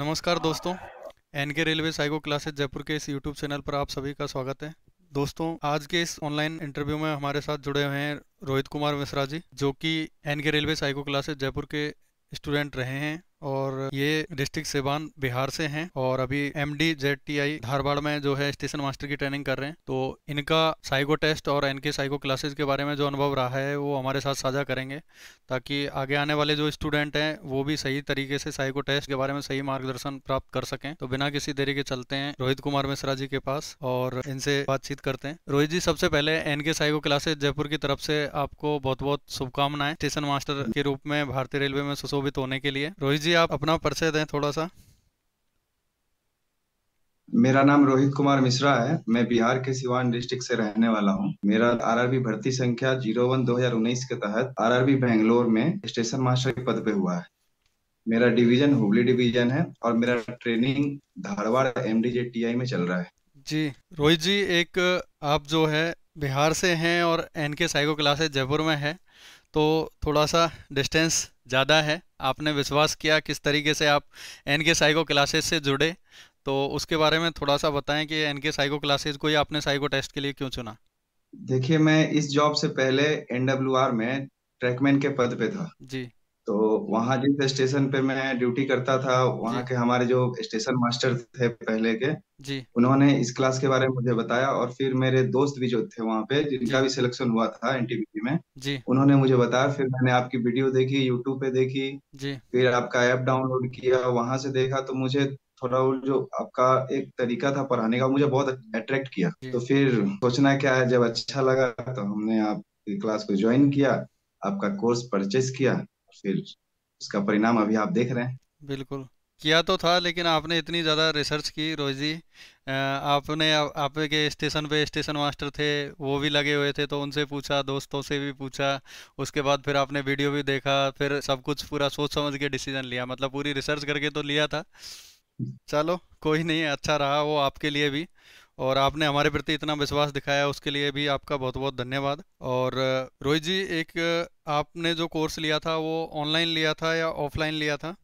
नमस्कार दोस्तों N K railway psycho classes Jaipur के इस यूट्यूब चैनल पर आप सभी का स्वागत है दोस्तों आज के इस ऑनलाइन इंटरव्यू में हमारे साथ जुड़े हुए हैं रोहित कुमार मिश्रा जी जो कि N K railway psycho classes Jaipur के स्टूडेंट रहे हैं और ये डिस्ट्रिक्ट सिवान बिहार से हैं और अभी M D Z T I Dharwad में जो है स्टेशन मास्टर की ट्रेनिंग कर रहे हैं तो इनका साइको टेस्ट और इनके साइको क्लासेस के बारे में जो अनुभव रहा है वो हमारे साथ साझा करेंगे ताकि आगे आने वाले जो स्टूडेंट हैं वो भी सही तरीके से साइको टेस्ट के बारे में सही मार्गदर्शन प्राप्त कर सकें तो बिना किसी देरी के चलते हैं रोहित कुमार मिश्रा जी के पास और इनसे बातचीत करते हैं रोहित जी सबसे पहले एन के साइको क्लासेस जयपुर की तरफ से आपको बहुत बहुत शुभकामनाएं स्टेशन मास्टर के रूप में भारतीय रेलवे में सुशोभित होने के लिए रोहित जी आप अपना परिचय दें थोड़ा सा मेरा नाम रोहित कुमार मिश्रा है मैं बिहार के सिवान डिस्ट्रिक्ट से रहने वाला हूँ मेरा आरआरबी भर्ती संख्या जीरो वन दो हजार उन्नीस के तहत आरआरबी बेंगलोर में स्टेशन मास्टर के पद पे हुआ है मेरा डिवीजन हुबली डिवीजन है और मेरा ट्रेनिंग धारवाड़ टी आई में चल रहा है जी रोहित जी एक आप जो है बिहार से हैं और एन के साइको क्लासेज जयपुर में है तो थोड़ा सा डिस्टेंस ज़्यादा है आपने विश्वास किया किस तरीके से आप एन के साइको क्लासेस से जुड़े तो उसके बारे में थोड़ा सा बताएं कि एन के साइको क्लासेस को ही आपने साइको टेस्ट के लिए क्यों चुना देखिए मैं इस जॉब से पहले एनडब्ल्यूआर में ट्रैकमैन के पद पे था जी तो वहाँ जिस स्टेशन पे मैं ड्यूटी करता था वहाँ के हमारे जो स्टेशन मास्टर थे पहले के जी उन्होंने इस क्लास के बारे में मुझे बताया और फिर मेरे दोस्त भी जो थे वहाँ पे जिनका भी सिलेक्शन हुआ था एनटीबीटी में जी उन्होंने मुझे बताया फिर मैंने आपकी वीडियो देखी यूट्यूब पे देखी जी फिर आपका ऐप डाउनलोड किया वहां से देखा तो मुझे थोड़ा वो जो आपका एक तरीका था पढ़ाने का मुझे बहुत अट्रैक्ट किया तो फिर सोचना क्या है जब अच्छा लगा तो हमने आपकी क्लास को ज्वाइन किया आपका कोर्स परचेस किया फिर उसका परिणाम अभी आप देख रहे हैं बिल्कुल किया तो था लेकिन आपने इतनी ज़्यादा रिसर्च की रोज जी आपने आप आपके स्टेशन पे स्टेशन मास्टर थे वो भी लगे हुए थे तो उनसे पूछा दोस्तों से भी पूछा उसके बाद फिर आपने वीडियो भी देखा फिर सब कुछ पूरा सोच समझ के डिसीजन लिया मतलब पूरी रिसर्च करके तो लिया था हम्म। चलो कोई नहीं अच्छा रहा वो आपके लिए भी और आपने हमारे प्रति इतना विश्वास दिखाया उसके लिए भी आपका बहुत बहुत धन्यवाद और रोहित जी एक आपने जो कोर्स लिया था वो ऑनलाइन लिया था या ऑफलाइन लिया था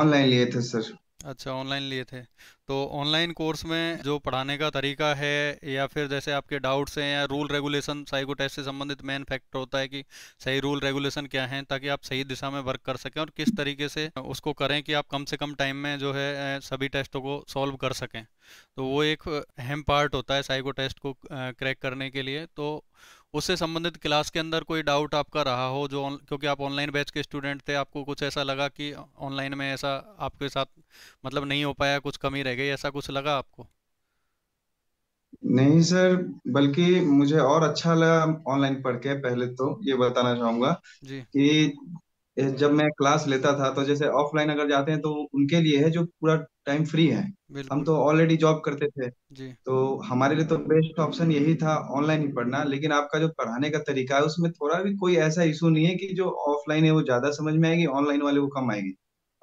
ऑनलाइन लिए थे सर अच्छा ऑनलाइन लिए थे तो ऑनलाइन कोर्स में जो पढ़ाने का तरीका है या फिर जैसे आपके डाउट्स हैं या रूल रेगुलेशन साइको टेस्ट से संबंधित मेन फैक्टर होता है कि सही रूल रेगुलेशन क्या हैं ताकि आप सही दिशा में वर्क कर सकें और किस तरीके से उसको करें कि आप कम से कम टाइम में जो है सभी टेस्टों को सॉल्व कर सकें तो वो एक अहम पार्ट होता है साइको टेस्ट को क्रैक करने के लिए तो उससे संबंधित क्लास के अंदर कोई डाउट आपका रहा हो जो क्योंकि आप ऑनलाइन बैच के स्टूडेंट थे आपको कुछ ऐसा लगा कि ऑनलाइन में ऐसा आपके साथ मतलब नहीं हो पाया कुछ कमी रह गई ऐसा कुछ लगा आपको नहीं सर बल्कि मुझे और अच्छा लगा ऑनलाइन पढ़ के पहले तो ये बताना चाहूंगा जी कि जब मैं क्लास लेता था तो जैसे ऑफलाइन अगर जाते हैं तो उनके लिए है जो पूरा टाइम फ्री है हम तो ऑलरेडी जॉब करते थे जी। तो हमारे लिए तो बेस्ट ऑप्शन यही था ऑनलाइन ही पढ़ना लेकिन आपका जो पढ़ाने का तरीका है उसमें थोड़ा भी कोई ऐसा इशू नहीं है कि जो ऑफलाइन है वो ज्यादा समझ में आएगी ऑनलाइन वाले वो कम आएगी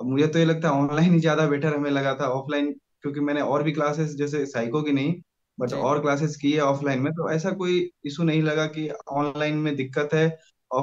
अब मुझे तो ये लगता है ऑनलाइन ही ज्यादा बेटर हमें लगा था ऑफलाइन क्योंकि मैंने और भी क्लासेस जैसे साइको की नहीं बट और क्लासेस की है ऑफलाइन में तो ऐसा कोई इशू नहीं लगा कि ऑनलाइन में दिक्कत है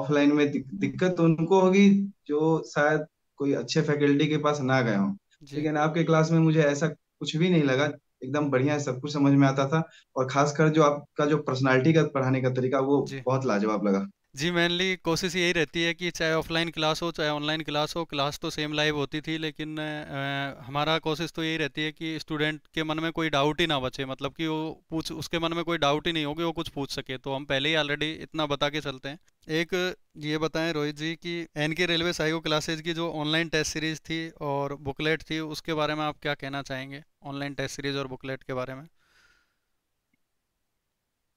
ऑफलाइन में दिक्कत उनको होगी जो शायद कोई अच्छे फैकल्टी के पास ना गए हों लेकिन आपके क्लास में मुझे ऐसा कुछ भी नहीं लगा एकदम बढ़िया सब कुछ समझ में आता था और खासकर जो आपका जो पर्सनालिटी का पढ़ाने का तरीका वो बहुत लाजवाब लगा जी मेनली कोशिश यही रहती है कि चाहे ऑफलाइन क्लास हो चाहे ऑनलाइन क्लास हो क्लास तो सेम लाइव होती थी लेकिन आ, हमारा कोशिश तो यही रहती है कि स्टूडेंट के मन में कोई डाउट ही ना बचे मतलब कि वो पूछ उसके मन में कोई डाउट ही नहीं हो कि वो कुछ पूछ सके तो हम पहले ही ऑलरेडी इतना बता के चलते हैं एक ये बताएं रोहित जी कि N K railway psycho classes की जो ऑनलाइन टेस्ट सीरीज थी और बुकलेट थी उसके बारे में आप क्या कहना चाहेंगे ऑनलाइन टेस्ट सीरीज और बुकलेट के बारे में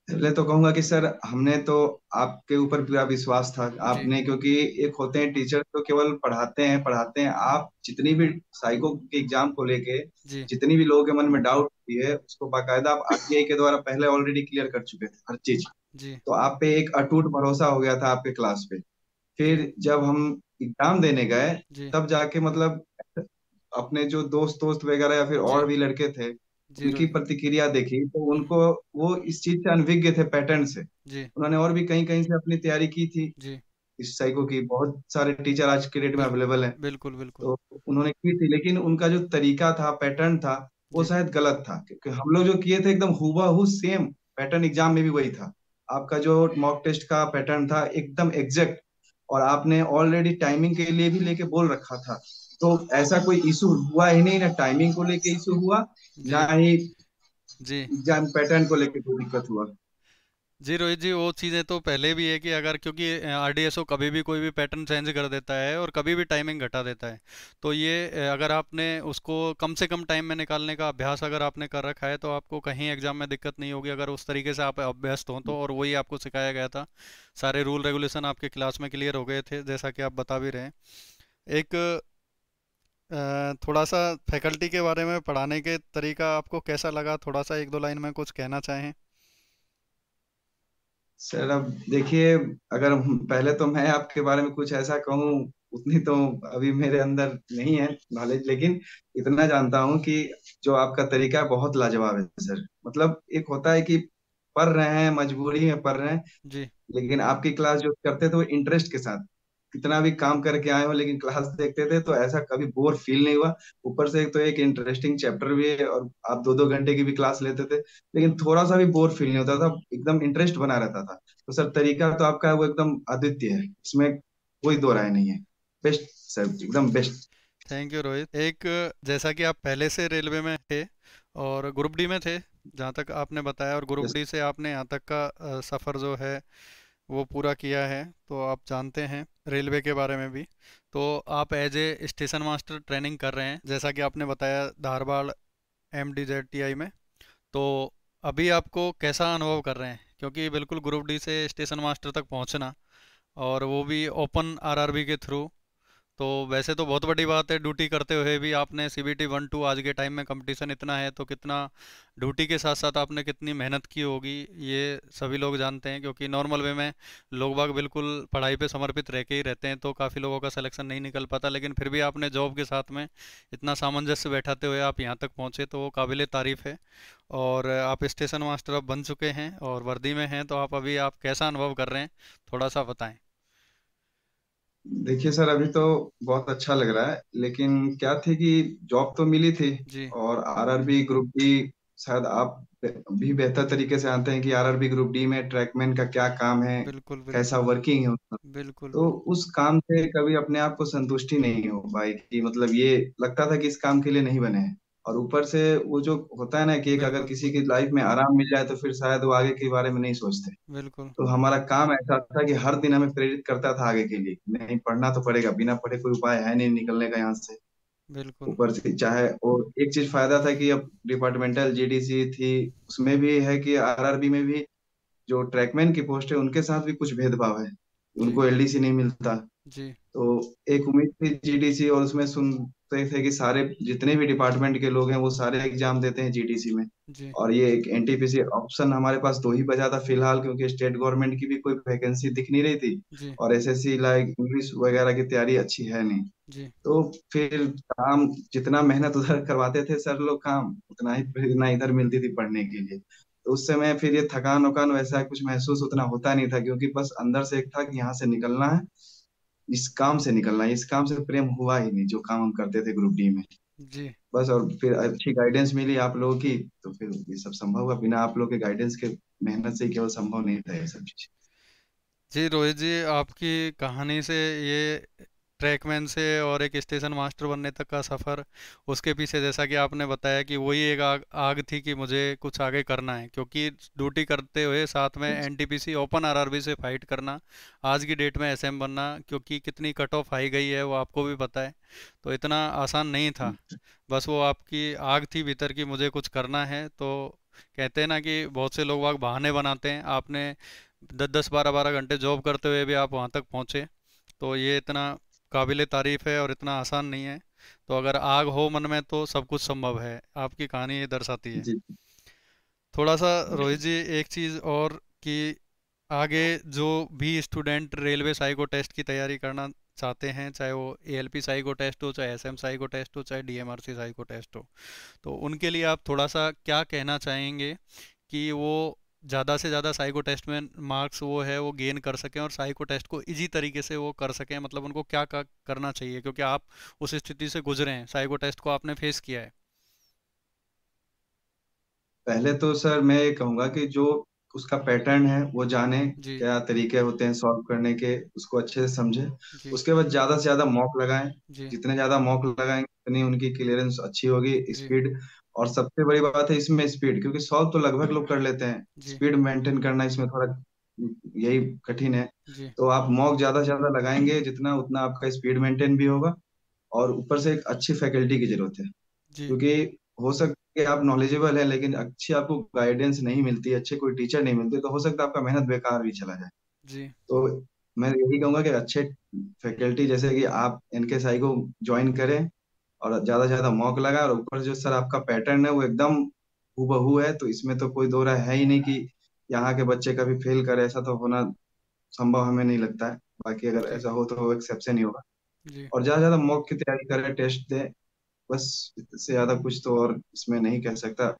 पहले तो कहूंगा कि सर हमने तो आपके ऊपर पूरा विश्वास था आपने क्योंकि एक होते हैं टीचर तो केवल पढ़ाते हैं पढ़ाते हैं आप जितनी भी साइको के एग्जाम को लेके जितनी भी लोगों के मन में डाउट है उसको बाकायदा आप आरटीआई के द्वारा पहले ऑलरेडी क्लियर कर चुके थे हर चीज जी तो आप पे एक अटूट भरोसा हो गया था आपके क्लास पे फिर जब हम एग्जाम देने गए तब जाके मतलब अपने जो दोस्त दोस्त वगैरह या फिर और भी लड़के थे उनकी प्रतिक्रिया देखी तो उनको वो इस चीज से अनभिज्ञ थे पैटर्न से उन्होंने और भी कहीं कहीं से अपनी तैयारी की थी जी इस साइको की बहुत सारे टीचर आज के डेट में अवेलेबल हैं बिल्कुल बिल्कुल तो उन्होंने की थी लेकिन उनका जो तरीका था पैटर्न था वो शायद गलत था क्योंकि हम लोग जो किए थे एकदम हुबा सेम पैटर्न एग्जाम में भी वही था आपका जो मॉक टेस्ट का पैटर्न था एकदम एग्जैक्ट और आपने ऑलरेडी टाइमिंग के लिए भी लेके बोल रखा था तो ऐसा कोई इशू हुआ ही नहीं ना टाइमिंग को लेके इशू हुआ ना ही जी पैटर्न को लेके कोई दिक्कत हुआ जी रोहित जी वो चीज़ें तो पहले भी है कि अगर क्योंकि ओ कभी भी कोई भी पैटर्न चेंज कर देता है और कभी भी टाइमिंग घटा देता है तो ये अगर आपने उसको कम से कम टाइम में निकालने का अभ्यास अगर आपने कर रखा है तो आपको कहीं एग्जाम में दिक्कत नहीं होगी अगर उस तरीके से आप अभ्यस्त हों तो और वही आपको सिखाया गया था सारे रूल रेगुलेशन आपके क्लास में क्लियर हो गए थे जैसा कि आप बता भी रहे हैं एक थोड़ा सा फैकल्टी के बारे में पढ़ाने के तरीका आपको कैसा लगा थोड़ा सा एक दो लाइन में कुछ कहना चाहें सर अब देखिए अगर पहले तो मैं आपके बारे में कुछ ऐसा कहूँ उतनी तो अभी मेरे अंदर नहीं है नॉलेज लेकिन इतना जानता हूँ कि जो आपका तरीका है बहुत लाजवाब है सर मतलब एक होता है कि पढ़ रहे हैं मजबूरी में पढ़ रहे हैं जी लेकिन आपकी क्लास जो करते थे तो वो इंटरेस्ट के साथ कितना भी काम करके आए हो लेकिन क्लास देखते थे तो ऐसा कभी बोर फील नहीं हुआ ऊपर से एक तो एक इंटरेस्टिंग चैप्टर भी है और आप दो दो घंटे की भी क्लास लेते थे लेकिन थोड़ा सा भी बोर फील नहीं होता था एकदम इंटरेस्ट बना रहता था तो सर तरीका तो आपका वो एकदम अद्वितीय है इसमें कोई दो राय नहीं है बेस्ट सर एकदम बेस्ट थैंक यू रोहित एक जैसा कि आप पहले से रेलवे में थे और ग्रुप डी में थे जहाँ तक आपने बताया और ग्रुप डी से आपने यहाँ तक का सफ़र जो है वो पूरा किया है तो आप जानते हैं रेलवे के बारे में भी तो आप as a station master training कर रहे हैं जैसा कि आपने बताया धारवाड़ एम डी में तो अभी आपको कैसा अनुभव कर रहे हैं क्योंकि बिल्कुल ग्रुप डी से स्टेशन मास्टर तक पहुंचना और वो भी ओपन आरआरबी के थ्रू तो वैसे तो बहुत बड़ी बात है ड्यूटी करते हुए भी आपने C B T one two आज के टाइम में कंपटीशन इतना है तो कितना ड्यूटी के साथ साथ आपने कितनी मेहनत की होगी ये सभी लोग जानते हैं क्योंकि नॉर्मल वे में लोग बाग बिल्कुल पढ़ाई पे समर्पित रह के ही रहते हैं तो काफ़ी लोगों का सलेक्शन नहीं निकल पाता लेकिन फिर भी आपने जॉब के साथ में इतना सामंजस्य बैठाते हुए आप यहाँ तक पहुँचे तो वो काबिल तारीफ़ है और आप स्टेशन मास्टर अब बन चुके हैं और वर्दी में हैं तो आप अभी आप कैसा अनुभव कर रहे हैं थोड़ा सा बताएँ देखिए सर अभी तो बहुत अच्छा लग रहा है लेकिन क्या थे कि जॉब तो मिली थी और आरआरबी ग्रुप डी शायद आप भी बेहतर तरीके से आते हैं कि आरआरबी ग्रुप डी में ट्रैकमैन का क्या काम है बिल्कुल, बिल्कुल कैसा वर्किंग है उसका बिल्कुल तो उस काम से कभी अपने आप को संतुष्टि नहीं हो पाई कि मतलब ये लगता था कि इस काम के लिए नहीं बने हैं और ऊपर से वो जो होता है ना कि एक अगर किसी की लाइफ में आराम मिल जाए तो फिर शायद वो आगे के बारे में नहीं सोचते बिल्कुल तो हमारा काम ऐसा था कि हर दिन हमें प्रेरित करता था आगे के लिए नहीं पढ़ना तो पड़ेगा बिना पढ़े कोई उपाय है नहीं निकलने का यहाँ से बिल्कुल ऊपर से चाहे और एक चीज फायदा था कि अब डिपार्टमेंटल जीडीसी थी उसमें भी है कि आरआरबी में भी जो ट्रैकमैन की पोस्ट है उनके साथ भी कुछ भेदभाव है उनको एलडीसी नहीं मिलता जी तो एक उम्मीद थी जीडीसी और उसमें सुनते थे कि सारे जितने भी डिपार्टमेंट के लोग हैं वो सारे एग्जाम देते हैं जीडीसी में जी। और ये एक एनटीपीसी ऑप्शन हमारे पास दो ही बचा था फिलहाल क्योंकि स्टेट गवर्नमेंट की भी कोई वैकेंसी दिख नहीं रही थी और एसएससी लाइक इंग्लिश वगैरह की तैयारी अच्छी है नहीं तो फिर काम जितना मेहनत उधर करवाते थे सर लोग काम उतना ही ना इधर मिलती थी पढ़ने के लिए तो उस समय फिर ये थकान वकान वैसा कुछ महसूस उतना होता नहीं था क्योंकि बस अंदर से एक था कि यहाँ से निकलना है इस काम से निकलना इस काम से प्रेम हुआ ही नहीं जो काम हम करते थे ग्रुप डी में जी बस और फिर अच्छी गाइडेंस मिली आप लोगों की तो फिर ये सब संभव हुआ बिना आप लोगों के गाइडेंस के मेहनत से केवल संभव नहीं था ये सब चीज जी रोहित जी आपकी कहानी से ये ट्रैकमैन से और एक स्टेशन मास्टर बनने तक का सफ़र उसके पीछे जैसा कि आपने बताया कि वही एक आग आग थी कि मुझे कुछ आगे करना है क्योंकि ड्यूटी करते हुए साथ में एनटीपीसी ओपन आरआरबी से फाइट करना आज की डेट में एसएम बनना क्योंकि कितनी कट ऑफ आई गई है वो आपको भी पता है तो इतना आसान नहीं था बस वो आपकी आग थी भीतर की मुझे कुछ करना है तो कहते हैं ना कि बहुत से लोग वाग बहाने बनाते हैं आपने दस दस बारह बारह घंटे जॉब करते हुए भी आप वहाँ तक पहुँचे तो ये इतना काबिल तारीफ़ है और इतना आसान नहीं है तो अगर आग हो मन में तो सब कुछ संभव है आपकी कहानी ये दर्शाती है थोड़ा सा रोहित जी एक चीज़ और कि आगे जो भी स्टूडेंट रेलवे साइको टेस्ट की तैयारी करना चाहते हैं चाहे वो A L P psycho test हो चाहे एस एम साइको टेस्ट हो चाहे D M R C psycho test हो तो उनके लिए आप थोड़ा सा क्या कहना चाहेंगे कि वो ज़्यादा से ज़्यादा साइको टेस्ट में मार्क्स वो है वो गेन कर सकें और साइको टेस्ट को इजी तरीके से वो कर सकें मतलब उनको क्या करना चाहिए क्योंकि आप उस स्थिति से गुजरे हैं साइको टेस्ट को आपने फेस किया है पहले तो सर मैं ये कहूंगा कि जो उसका पैटर्न है वो जाने क्या तरीके होते हैं सॉल्व करने के उसको अच्छे से समझे उसके बाद ज्यादा से ज्यादा मॉक लगाएं जितने ज्यादा मॉक लगाएंगे उतनी उनकी क्लियरेंस अच्छी होगी स्पीड और सबसे बड़ी बात है इसमें स्पीड क्योंकि सॉल्व तो लगभग लोग कर लेते हैं स्पीड मेंटेन करना इसमें थोड़ा यही कठिन है तो आप मॉक ज्यादा से ज्यादा लगाएंगे जितना उतना आपका स्पीड मेंटेन भी होगा और ऊपर से एक अच्छी फैकल्टी की जरूरत है क्योंकि हो सकता है आप नॉलेजेबल है लेकिन अच्छी आपको गाइडेंस नहीं मिलती अच्छे कोई टीचर नहीं मिलते तो हो सकता है आपका मेहनत बेकार भी चला जाए तो मैं यही कहूंगा कि अच्छे फैकल्टी जैसे कि आप एनके साई को ज्वाइन करें और ज्यादा से ज्यादा मॉक लगा और ऊपर जो सर आपका पैटर्न है वो एकदम हु है तो इसमें तो कोई दो है ही नहीं कि यहाँ के बच्चे कभी फेल करे ऐसा तो होना संभव हमें नहीं लगता है बाकी अगर ऐसा हो तो एक्सेप्शन ही होगा और ज्यादा ज्यादा मॉक की तैयारी करे टेस्ट दे बस इससे ज्यादा कुछ तो और इसमें नहीं कह सकता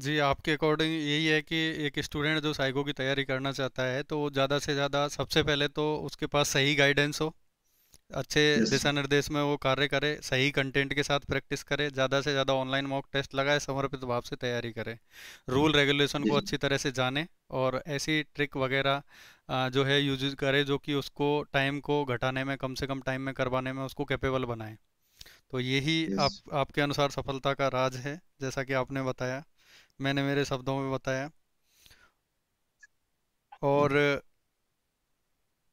जी आपके अकॉर्डिंग यही है कि एक स्टूडेंट जो साइको की तैयारी करना चाहता है तो ज़्यादा से ज़्यादा सबसे पहले तो उसके पास सही गाइडेंस हो अच्छे दिशा निर्देश में वो कार्य करे सही कंटेंट के साथ प्रैक्टिस करे ज़्यादा से ज़्यादा ऑनलाइन मॉक टेस्ट लगाए समर्पित भाव से तैयारी करे रूल रेगुलेशन को अच्छी तरह से जाने और ऐसी ट्रिक वगैरह जो है यूज करे जो कि उसको टाइम को घटाने में कम से कम टाइम में करवाने में उसको कैपेबल बनाए तो यही आप आपके अनुसार सफलता का राज है जैसा कि आपने बताया मैंने मेरे शब्दों में बताया और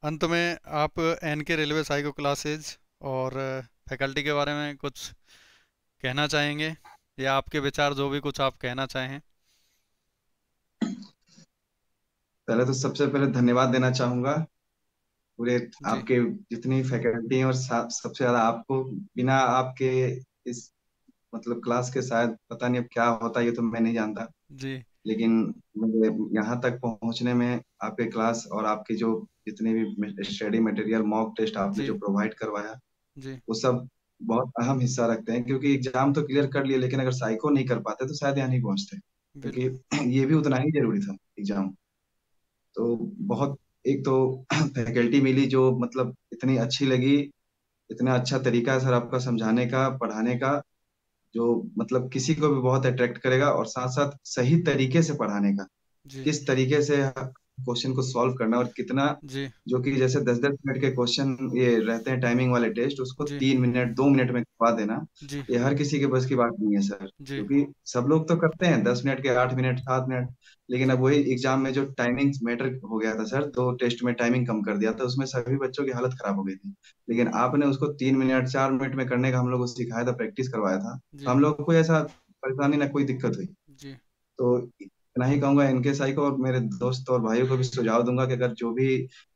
अंत में आप N K railway psycho classes और फैकल्टी uh, के बारे में कुछ कहना चाहेंगे या आपके विचार जो भी कुछ आप कहना चाहें पहले तो सबसे पहले धन्यवाद देना चाहूंगा पूरे आपके जितनी फैकल्टी और सबसे ज्यादा आपको बिना आपके इस मतलब क्लास के शायद पता नहीं अब क्या होता ये तो मैं नहीं जानता जी लेकिन मुझे यहाँ तक पहुंचने में आपके क्लास और आपके जो जितने भी स्टडी मटेरियल मॉक टेस्ट आपने जो प्रोवाइड करवाया वो सब बहुत अहम हिस्सा रखते हैं क्योंकि एग्जाम तो क्लियर कर लिए लेकिन अगर साइको नहीं कर पाते तो शायद यहाँ नहीं पहुंचते क्योंकि ये भी उतना ही जरूरी था एग्जाम तो बहुत एक तो फैकल्टी मिली जो मतलब इतनी अच्छी लगी इतना अच्छा तरीका है सर आपका समझाने का पढ़ाने का जो मतलब किसी को भी बहुत अट्रैक्ट करेगा और साथ साथ सही तरीके से पढ़ाने का किस तरीके से क्वेश्चन को सॉल्व करना और कितना जी जो कि जैसे दस दस मिनट के क्वेश्चन ये रहते हैं टाइमिंग वाले टेस्ट उसको तीन मिनट दो मिनट में करवा देना ये हर किसी के बस की बात नहीं है सर क्योंकि सब लोग तो करते हैं दस मिनट के आठ मिनट सात मिनट लेकिन अब वही एग्जाम में जो टाइमिंग मैटर हो गया था सर दो टेस्ट में टाइमिंग कम कर दिया था उसमें सभी बच्चों की हालत खराब हो गई थी लेकिन आपने उसको तीन मिनट चार मिनट में करने का हम लोग को सिखाया था प्रैक्टिस करवाया था हम लोग को ऐसा परेशानी ना कोई दिक्कत हुई तो इतना ही कहूंगा एनके साई को और मेरे दोस्त और भाइयों को भी सुझाव दूंगा कि अगर जो भी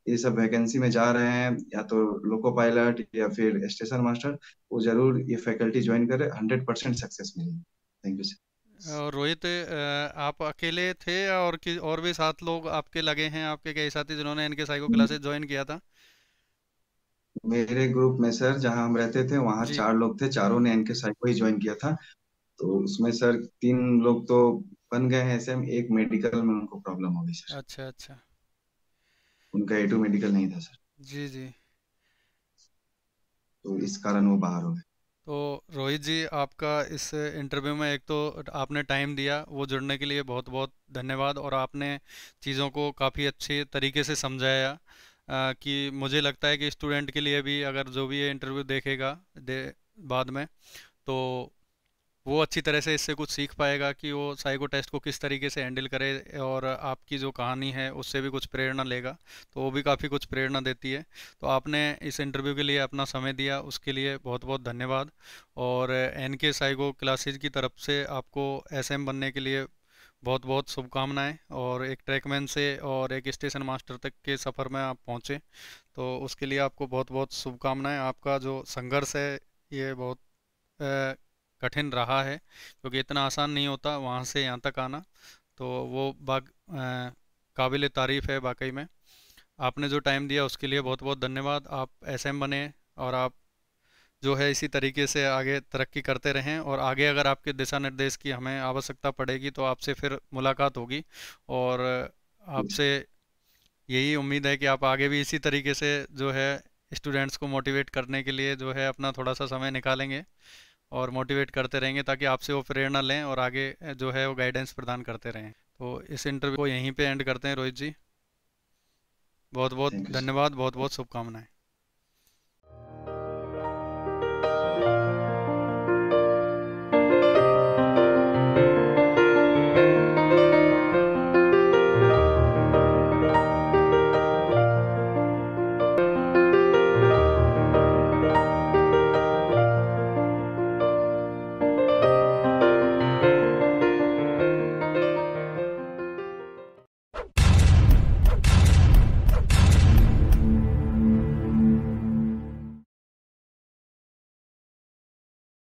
ये सब वैकेंसी में जा रहे हैं या तो लोको पायलट या फिर स्टेशन मास्टर वो जरूर ये फैकल्टी ज्वाइन करे हंड्रेड परसेंट सक्सेस मिलेगी थैंक यू सर रोहित आप अकेले थे और कि और भी सात लोग आपके लगे हैं आपके कई साथी जिन्होंने एनके साई को क्लासेस हम्म। ज्वाइन किया था मेरे ग्रुप में सर जहां हम रहते थे वहां चार लोग थे चारों ने एनके साई को ही ज्वाइन किया था तो उसमें सर तीन लोग तो बन गए हैं एसएम एक मेडिकल में उनको प्रॉब्लम हो गई सर अच्छा अच्छा उनका ए मेडिकल नहीं था सर जी जी तो इस कारण वो बाहर हो गए तो रोहित जी आपका इस इंटरव्यू में एक तो आपने टाइम दिया वो जुड़ने के लिए बहुत बहुत धन्यवाद और आपने चीज़ों को काफ़ी अच्छे तरीके से समझाया कि मुझे लगता है कि स्टूडेंट के लिए भी अगर जो भी ये इंटरव्यू देखेगा दे बाद में तो वो अच्छी तरह से इससे कुछ सीख पाएगा कि वो साइको टेस्ट को किस तरीके से हैंडल करे और आपकी जो कहानी है उससे भी कुछ प्रेरणा लेगा तो वो भी काफ़ी कुछ प्रेरणा देती है तो आपने इस इंटरव्यू के लिए अपना समय दिया उसके लिए बहुत बहुत धन्यवाद और एन के साइको क्लासेज की तरफ से आपको एस बनने के लिए बहुत बहुत शुभकामनाएँ और एक ट्रैकमैन से और एक स्टेशन मास्टर तक के सफ़र में आप पहुँचें तो उसके लिए आपको बहुत बहुत शुभकामनाएँ आपका जो संघर्ष है ये बहुत आ, कठिन रहा है क्योंकि इतना आसान नहीं होता वहाँ से यहाँ तक आना तो वो बाग काबिल तारीफ़ है वाकई में आपने जो टाइम दिया उसके लिए बहुत बहुत धन्यवाद आप एस एम बने और आप जो है इसी तरीके से आगे तरक्की करते रहें और आगे अगर आपके दिशा निर्देश की हमें आवश्यकता पड़ेगी तो आपसे फिर मुलाकात होगी और आपसे यही उम्मीद है कि आप आगे भी इसी तरीके से जो है स्टूडेंट्स को मोटिवेट करने के लिए जो है अपना थोड़ा सा समय निकालेंगे और मोटिवेट करते रहेंगे ताकि आपसे वो प्रेरणा लें और आगे जो है वो गाइडेंस प्रदान करते रहें तो इस इंटरव्यू को यहीं पे एंड करते हैं रोहित जी बहुत बहुत धन्यवाद बहुत बहुत शुभकामनाएं